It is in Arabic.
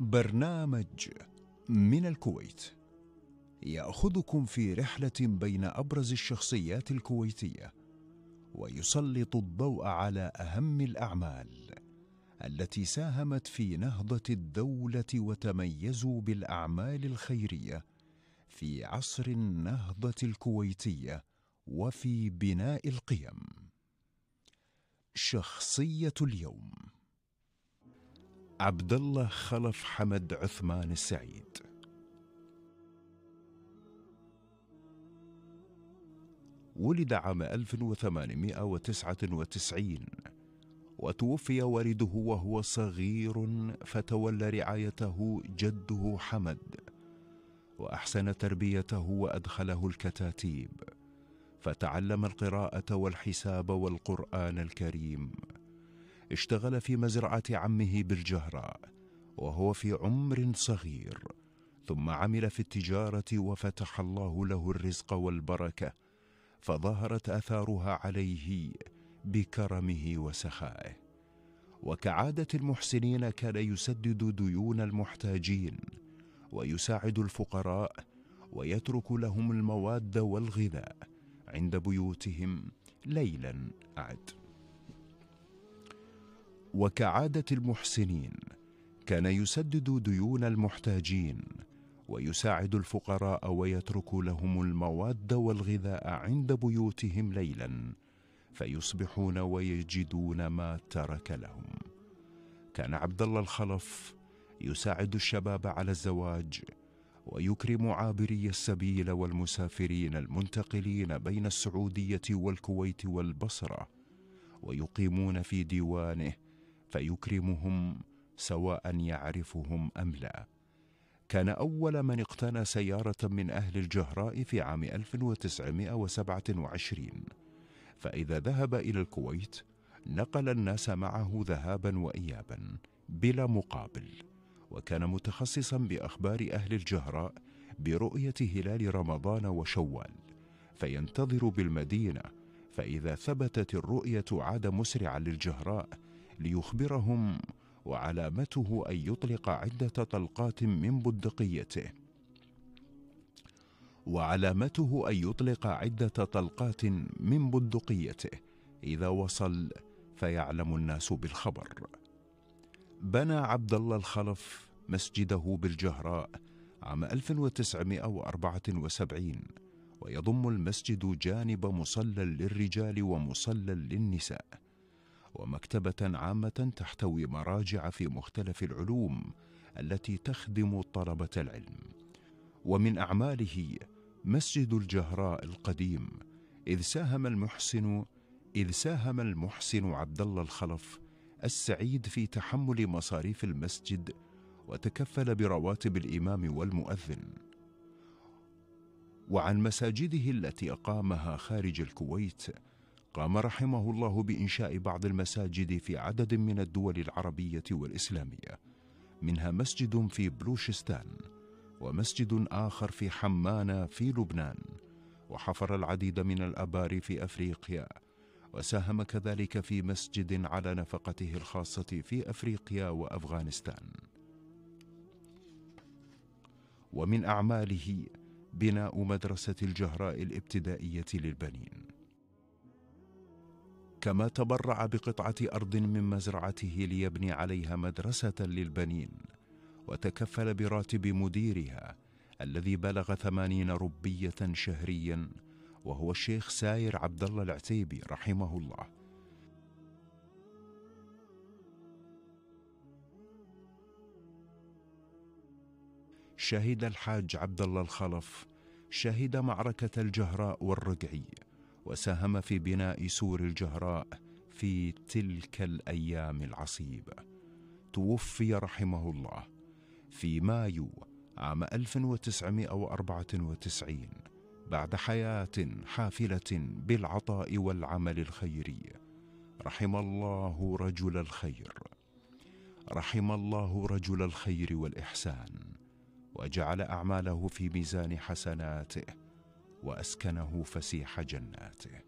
برنامج من الكويت ياخذكم في رحله بين ابرز الشخصيات الكويتيه ويسلط الضوء على اهم الاعمال التي ساهمت في نهضه الدوله وتميزوا بالاعمال الخيريه في عصر النهضه الكويتيه وفي بناء القيم شخصيه اليوم عبد الله خلف حمد عثمان السعيد ولد عام 1899 وتوفي والده وهو صغير فتولى رعايته جده حمد واحسن تربيته وادخله الكتاتيب فتعلم القراءه والحساب والقران الكريم اشتغل في مزرعة عمه بالجهراء وهو في عمر صغير ثم عمل في التجارة وفتح الله له الرزق والبركة فظهرت آثارها عليه بكرمه وسخائه وكعادة المحسنين كان يسدد ديون المحتاجين ويساعد الفقراء ويترك لهم المواد والغذاء عند بيوتهم ليلا أعد وكعاده المحسنين كان يسدد ديون المحتاجين ويساعد الفقراء ويترك لهم المواد والغذاء عند بيوتهم ليلا فيصبحون ويجدون ما ترك لهم كان عبد الله الخلف يساعد الشباب على الزواج ويكرم عابري السبيل والمسافرين المنتقلين بين السعوديه والكويت والبصره ويقيمون في ديوانه فيكرمهم سواء يعرفهم ام لا كان اول من اقتنى سياره من اهل الجهراء في عام 1927 فاذا ذهب الى الكويت نقل الناس معه ذهابا وايابا بلا مقابل وكان متخصصا باخبار اهل الجهراء برؤيه هلال رمضان وشوال فينتظر بالمدينه فاذا ثبتت الرؤيه عاد مسرعا للجهراء ليخبرهم وعلامته أن يطلق عدة طلقات من بندقيته وعلامته أن يطلق عدة طلقات من بندقيته إذا وصل فيعلم الناس بالخبر بنى عبد الله الخلف مسجده بالجهراء عام 1974 ويضم المسجد جانب مصلى للرجال ومصلى للنساء ومكتبه عامه تحتوي مراجع في مختلف العلوم التي تخدم طلبه العلم ومن اعماله مسجد الجهراء القديم اذ ساهم المحسن اذ ساهم المحسن عبد الله الخلف السعيد في تحمل مصاريف المسجد وتكفل برواتب الامام والمؤذن وعن مساجده التي اقامها خارج الكويت قام رحمه الله بإنشاء بعض المساجد في عدد من الدول العربية والإسلامية منها مسجد في بلوشستان ومسجد آخر في حمانة في لبنان وحفر العديد من الأبار في أفريقيا وساهم كذلك في مسجد على نفقته الخاصة في أفريقيا وأفغانستان ومن أعماله بناء مدرسة الجهراء الابتدائية للبنين كما تبرع بقطعه ارض من مزرعته ليبني عليها مدرسه للبنين وتكفل براتب مديرها الذي بلغ ثمانين ربيه شهريا وهو الشيخ ساير عبد الله العتيبي رحمه الله شهد الحاج عبد الله الخلف شهد معركه الجهراء والرقعيه وساهم في بناء سور الجهراء في تلك الايام العصيبه توفي رحمه الله في مايو عام 1994 بعد حياه حافله بالعطاء والعمل الخيري رحم الله رجل الخير رحم الله رجل الخير والاحسان وجعل اعماله في ميزان حسناته واسكنه فسيح جناته